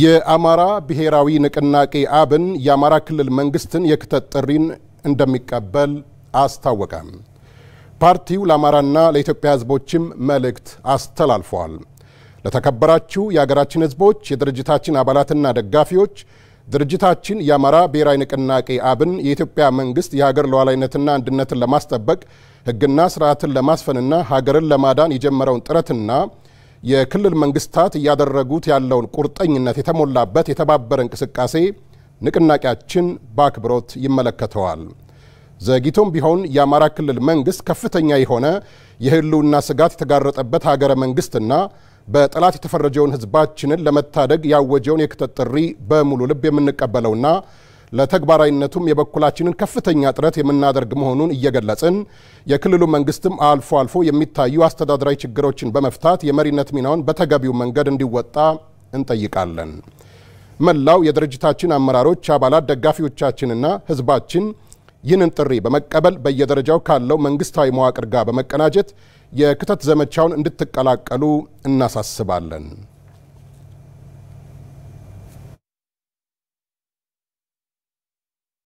የአማራ ብሔራዊ ንቅናቄ አብን የአማራ ክልል መንግስትን የክተት ጥሪን እንደሚቀበል አስታወቀ። ፓርቲው ለአማራና ለኢትዮጵያ ህዝቦችም መልእክት አስተላልፏል። ለተከበራችሁ የሀገራችን ህዝቦች፣ የድርጅታችን አባላትና ደጋፊዎች ድርጅታችን የአማራ ብሔራዊ ንቅናቄ አብን የኢትዮጵያ መንግስት የሀገር ሉዓላዊነትና አንድነትን ለማስጠበቅ ህግና ስርዓትን ለማስፈንና ሀገርን ለማዳን የጀመረውን ጥረትና የክልል መንግስታት እያደረጉት ያለውን ቁርጠኝነት የተሞላበት የተባበረ እንቅስቃሴ ንቅናቄያችን በአክብሮት ይመለከተዋል። ዘግይቶም ቢሆን የአማራ ክልል መንግስት ከፍተኛ የሆነ የህልውና ስጋት የተጋረጠበት ሀገረ መንግስትና በጠላት የተፈረጀውን ህዝባችንን ለመታደግ ያወጀውን የክተት ጥሪ በሙሉ ልብ የምንቀበለውና ለተግባራዊነቱም የበኩላችንን ከፍተኛ ጥረት የምናደርግ መሆኑን እየገለጽን የክልሉ መንግስትም አልፎ አልፎ የሚታዩ አስተዳደራዊ ችግሮችን በመፍታት የመሪነት ሚናውን በተገቢው መንገድ እንዲወጣ እንጠይቃለን። መላው የድርጅታችን አመራሮች፣ አባላት፣ ደጋፊዎቻችንና ህዝባችን ይህንን ጥሪ በመቀበል በየደረጃው ካለው መንግስታዊ መዋቅር ጋር በመቀናጀት የክተት ዘመቻውን እንድትቀላቀሉ እናሳስባለን።